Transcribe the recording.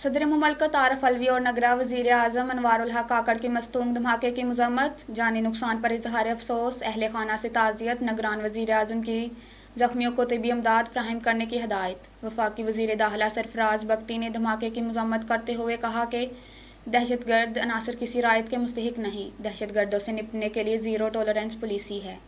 सदर ममलकत आरफ अलवी और नगरा वजीर अजम अनवर काकड़ के मस्तूंग धमाके की मजम्मत जानी नुकसान पर इजहार अफसोस अहल खाना से ताज़ियत नगरान वजीर अजम की ज़ख्मियों को तबी अमदाद फ्राहम करने की हदायत वफाकी वजीर दाखिला सरफराज बख्टी ने धमाके की मजम्मत करते हुए कहा कि दहशत गर्द अनासर किसी रायत के मुस्तक नहीं दहशत गर्दों से निपटने के लिए ज़ीरो टॉलरेंस पॉलिसी है